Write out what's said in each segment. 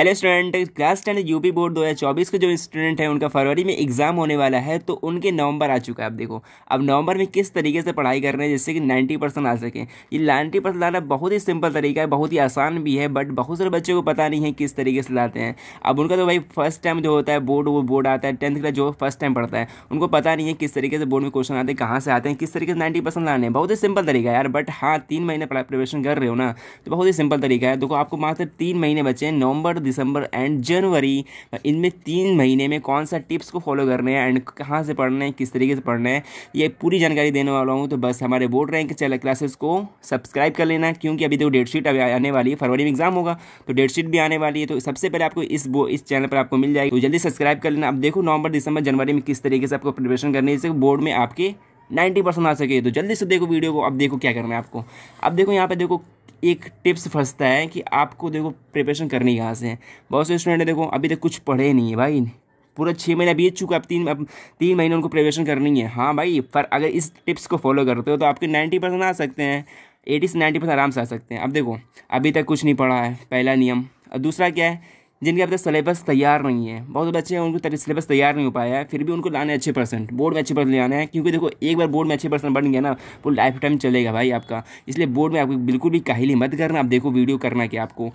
hello student class ten UP board 2024 के जो student हैं उनका फरवरी में एग्जाम होने वाला है तो उनके नवंबर आ चुका है आप देखो अब नवंबर में किस तरीके से पढ़ाई कर रहे हैं जिससे कि 90 परसेंट आ सके ये नाइन्टी परसेंट लाना बहुत ही सिंपल तरीका है बहुत ही आसान भी है बट बहुत सारे बच्चों को पता नहीं है किस तरीके से लाते हैं अब उनका तो भाई फर्स्ट टाइम जो होता है बोर्ड वो बोर्ड आता है टेंथ का जो फर्स्ट टाइम पढ़ता है उनको पता नहीं है किस तरीके से बोर्ड में क्वेश्चन आते हैं कहाँ से आते हैं किस तरीके से नाइन्टी परसेंट लाने हैं बहुत ही सिंपल तरीका है यार बट हाँ तीन महीने प्रिपरेशन कर रहे हो ना तो बहुत ही सिंपल तरीका है देखो आपको मात्र तीन महीने बचे हैं नवंबर दिसंबर एंड जनवरी इनमें तीन महीने में कौन सा टिप्स को फॉलो करने हैं एंड कहाँ से पढ़ना है किस तरीके से पढ़ना है ये पूरी जानकारी देने वाला हूँ तो बस हमारे बोर्ड रैंक चैनल क्लासेस को सब्सक्राइब कर लेना क्योंकि अभी देखो तो डेटशीट अभी आने वाली है फरवरी में एग्जाम होगा तो डेटशीट भी आने वाली है तो सबसे पहले आपको इस बो इस चैनल पर आपको मिल जाएगी तो जल्दी सब्सक्राइब कर लेना अब देखो नवंबर दिसंबर जनवरी में किस तरीके से आपको प्रिपरेशन करनी है जैसे बोर्ड में आपके नाइन्टी परसेंट आ सके तो जल्दी से देखो वीडियो को अब देखो क्या करना है आपको अब देखो यहाँ पे देखो एक टिप्स फंसता है कि आपको देखो प्रिपरेशन करनी कहाँ से है बहुत से स्टूडेंट देखो अभी तक कुछ पढ़े नहीं है भाई पूरा छः महीना बीत चुका है अब तीन अब तीन महीने उनको प्रिपरेशन करनी है हाँ भाई पर अगर इस टिप्स को फॉलो करते हो तो आपके नाइन्टी परसेंट आ सकते हैं एटी से नाइन्टी परसेंट आराम से आ सकते हैं अब देखो अभी तक कुछ नहीं पढ़ा है पहला नियम और दूसरा क्या है जिनके अब तक सिलेबस तैयार नहीं है बहुत बच्चे हैं उनको सिलेबस तैयार नहीं हो पाया है फिर भी उनको लाने अच्छे परसेंट बोर्ड में अच्छे परसेंट लाना है क्योंकि देखो एक बार बोर्ड में अच्छे परसेंट बन गया ना वो लाइफ टाइम चलेगा भाई आपका इसलिए बोर्ड में आपको बिल्कुल भी काहिली मत करना आप देखो वीडियो करना कि आपको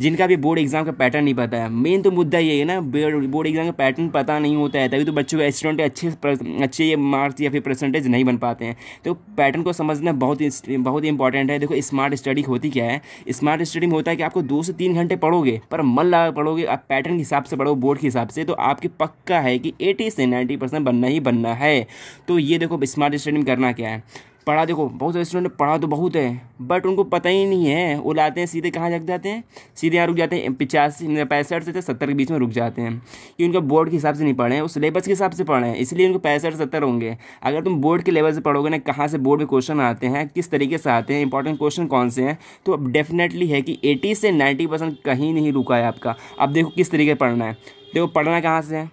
जिनका भी बोर्ड एग्जाम का पैटर्न नहीं पता है मेन तो मुद्दा ये है ना बोर्ड एग्जाम का पैटर्न पता नहीं होता है तभी तो बच्चों के स्टूडेंट अच्छे अच्छे मार्क्स या फिर परसेंटेज नहीं बन पाते हैं तो पैटर्न को समझना बहुत बहुत इंपॉर्टेंट है देखो स्मार्ट स्टडी होती क्या है स्मार्ट स्टडी में होता है कि आपको दो से तीन घंटे पढ़ोगे पर मन लगा पढ़ोगे आप पैटर्न के हिसाब से पढ़ो बोर्ड के हिसाब से तो आपकी पक्का है कि एटी से नाइन्टी बनना ही बनना है तो ये देखो स्मार्ट स्टडी में करना क्या है पढ़ा देखो बहुत सारे स्टूडेंट पढ़ा तो बहुत है बट उनको पता ही नहीं है वो लाते हैं सीधे कहाँ जग जाते हैं सीधे यहाँ रुक जाते हैं पिचासी पैंसठ से तो सत्तर के बीच में रुक जाते हैं कि उनका बोर्ड के हिसाब से नहीं पढ़े हैं वो सिलेबस के हिसाब से पढ़े हैं इसलिए उनको पैंसठ सत्तर होंगे अगर तुम बोर्ड के लेवल से पढ़ोगे ना कहाँ से बोर्ड में क्वेश्चन आते हैं किस तरीके से आते हैं इंपॉर्टेंट क्वेश्चन कौन से हैं तो अब डेफिनेटली है कि एटी से नाइन्टी परसेंट कहीं नहीं रुका है आपका अब देखो किस तरीके पढ़ना है देखो पढ़ना कहाँ से है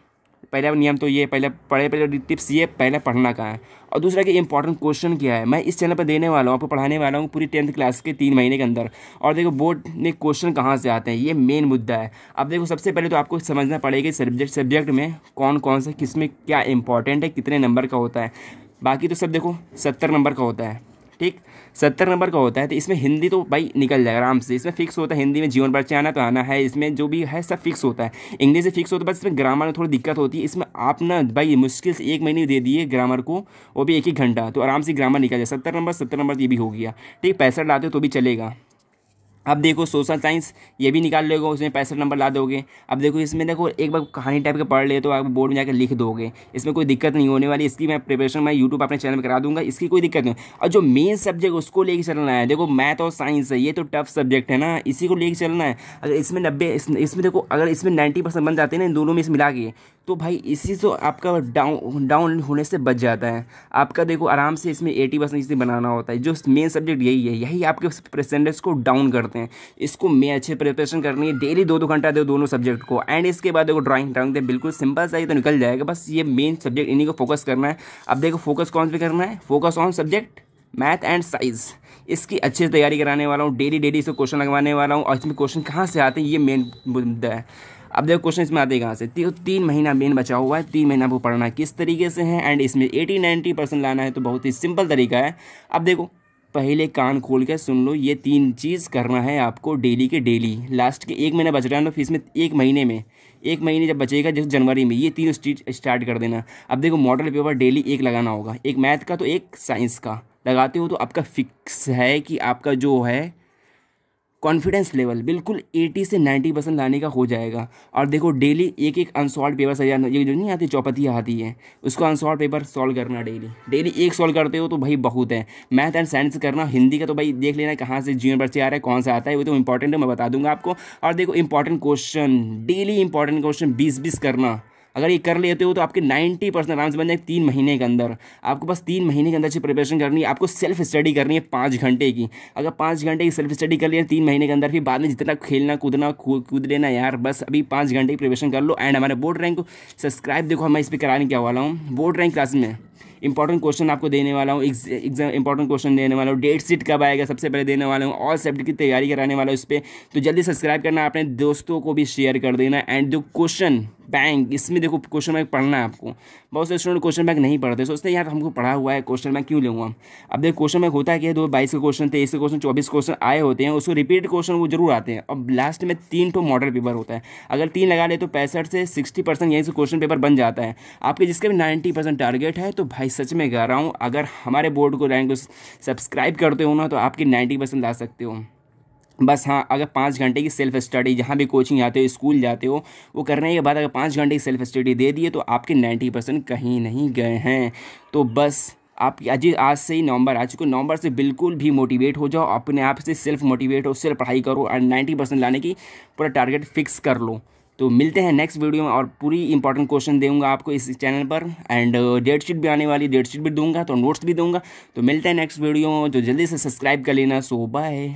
पहला नियम तो ये पहले पढ़े पहले टिप्स ये पहले पढ़ना का है और दूसरा कि इंपॉर्टेंट क्वेश्चन क्या है मैं इस चैनल पर देने वाला हूँ आपको पढ़ाने वाला हूँ पूरी टेंथ क्लास के तीन महीने के अंदर और देखो बोर्ड ने क्वेश्चन कहाँ से आते हैं ये मेन मुद्दा है अब देखो सबसे पहले तो आपको समझना पड़ेगा सब्जेक्ट सब्जेक्ट में कौन कौन सा किस में क्या इंपॉर्टेंट है कितने नंबर का होता है बाकी तो सब देखो सत्तर नंबर का होता है ठीक सत्तर नंबर का होता है तो इसमें हिंदी तो भाई निकल जाएगा आराम से इसमें फिक्स होता है हिंदी में जीवन पर से आना तो आना है इसमें जो भी है सब फिक्स होता है इंग्लिश से फिक्स होता है बस इसमें ग्रामर में थोड़ी दिक्कत होती है इसमें आप ना भाई मुश्किल से एक महीने दे दिए ग्रामर को वो भी एक ही घंटा तो आराम से ग्रामर निकल जाए सत्तर नंबर सत्तर नंबर तो ये भी हो गया ठीक पैसा डालते हो तो भी चलेगा अब देखो सोशल साइंस ये भी निकाल लोगे उसमें पैंसठ नंबर ला दोगे अब देखो इसमें देखो एक बार कहानी टाइप के पढ़ ले तो आप बोर्ड में जाकर लिख दोगे इसमें कोई दिक्कत नहीं होने वाली इसकी मैं प्रिपरेशन मैं यूट्यूब अपने चैनल में करा दूंगा इसकी कोई दिक्कत नहीं और जो मेन सब्जेक्ट उसको लेके चलना है देखो मैथ और साइंस है ये तो टफ सब्जेक्ट है ना इसी को लेकर चलना है अगर इसमें नब्बे इसमें देखो अगर इसमें नाइन्टी बन जाते हैं ना इन दोनों में इस मिला के तो भाई इसी से आपका डाउन डाउन होने से बच जाता है आपका देखो आराम से इसमें एटी परसेंट इसमें बनाना होता है जो मेन सब्जेक्ट यही है यही आपके परसेंटेज को डाउन करते हैं इसको मैं अच्छे प्रिपरेशन करनी है डेली दो दो घंटा दो दोनों सब्जेक्ट को एंड इसके बाद देखो ड्राइंग ड्राइंग दे बिल्कुल सिंपल सा ही तो निकल जाएगा बस ये मेन सब्जेक्ट इन्हीं को फोकस करना है अब देखो फोकस कौन से करना है focus on subject math and science इसकी अच्छे से तैयारी कराने वाला हूँ डेली डेली इसको क्वेश्चन लगवाने वाला हूँ और इसमें क्वेश्चन कहाँ से आते हैं ये मेन मुद्दा है अब देखो क्वेश्चन इसमें आते हैं कहाँ से ती, तीन महीना मेन बचा हुआ है तीन महीना आपको पढ़ना किस तरीके से है एंड इसमें एटी नाइन्टी परसेंट लाना है तो बहुत ही सिंपल तरीका है अब देखो पहले कान खोल कर सुन लो ये तीन चीज़ करना है आपको डेली के डेली लास्ट के एक महीना बच रहा है ना फिर इसमें एक महीने में एक महीने जब बचेगा जैसे जनवरी में ये तीन स्टीज स्टार्ट कर देना अब देखो मॉडल पेपर डेली एक लगाना होगा एक मैथ का तो एक साइंस का लगाते हो तो आपका फिक्स है कि आपका जो है कॉन्फिडेंस लेवल बिल्कुल 80 से 90 परसेंट लाने का हो जाएगा और देखो डेली एक एक अनसॉल्व पेपर सजा ये जो नहीं आती चौपतियाँ आती है उसको अनसॉल्व पेपर सॉल्व करना डेली डेली एक सॉल्व करते हो तो भाई बहुत है मैथ एंड साइंस करना हिंदी का तो भाई देख लेना कहाँ से जीवन पर आ रहा है कौन सा आता है वो तो इंपॉर्टेंट है मैं बता दूंगा आपको और देखो important question daily important question बीस बीस करना अगर ये कर लेते हो तो आपके नाइन्टी परसेंट आराम से बन जाएंगे तीन महीने के अंदर आपको बस तीन महीने के अंदर अच्छी प्रिपरेशन करनी है आपको सेल्फ स्टडी करनी है पाँच घंटे की अगर पाँच घंटे की सेल्फ स्टडी कर लिया तीन महीने के अंदर फिर बाद में जितना खेलना कूदना कूद लेना यार बस अभी पाँच घंटे की प्रिपरेशन कर लो एंड हमारे बोर्ड रैंक को सब्सक्राइब देखो मैं इस पर कराने क्या वाला हूँ बोर्ड रैंक क्लास में इंपॉर्टेंट क्वेश्चन आपको देने वाला हूँ एग्जाम इंपॉर्टेंट क्वेश्चन देने वाला हूँ डेट सीट कब आएगा सबसे पहले देने वाला हूँ और सब्जेक्ट की तैयारी कराने वाला हूँ इस पर तो जल्दी सब्सक्राइब करना अपने दोस्तों को भी शेयर कर देना एंड जो क्वेश्चन बैंक इसमें देखो क्वेश्चन बैंक पढ़ना है आपको बहुत से स्टूडेंट क्वेश्चन बैंक नहीं पढ़ते सोचते हैं यार हमको पढ़ा हुआ है क्वेश्चन बैंक क्यों लूँगा अब देखो क्वेश्चन बैंक होता है क्या दो बाईस के क्वेश्चन तेईस के क्वेश्चन चौबीस क्वेश्चन आए होते हैं उसको रिपीट क्वेश्चन वो जरूर आते हैं अब लास्ट में तीन टू मॉडल पेपर होता है अगर तीन लगा ले तो पैंसठ से सिक्सटी परसेंट यहीं से क्वेश्चन पेपर बन जाता है आपके जिसके भी नाइन्टी परसेंट टारगेट है तो भाई सच में कह रहा हूँ अगर हमारे बोर्ड को रैंक सब्सक्राइब करते हो ना तो आपकी नाइन्टी परसेंट ला सकते हो बस हाँ अगर पाँच घंटे की सेल्फ स्टडी जहाँ भी कोचिंग जाते हो स्कूल जाते हो वो करने के बाद अगर पाँच घंटे की सेल्फ स्टडी दे दिए तो आपके नाइन्टी परसेंट कहीं नहीं गए हैं तो बस आप आज आज से ही नवंबर आ चुके नवंबर से बिल्कुल भी मोटिवेट हो जाओ अपने आप से सेल्फ मोटिवेट हो सेल्फ पढ़ाई करो और नाइन्टी परसेंट लाने की पूरा टारगेट फिक्स कर लो तो मिलते हैं नेक्स्ट वीडियो में और पूरी इंपॉर्टेंट क्वेश्चन दूंगा आपको इस चैनल पर एंड डेट शीट भी आने वाली डेट शीट भी दूंगा तो नोट्स भी दूंगा तो मिलते हैं नेक्स्ट वीडियो में जो तो जल्दी से सब्सक्राइब कर लेना सो बाय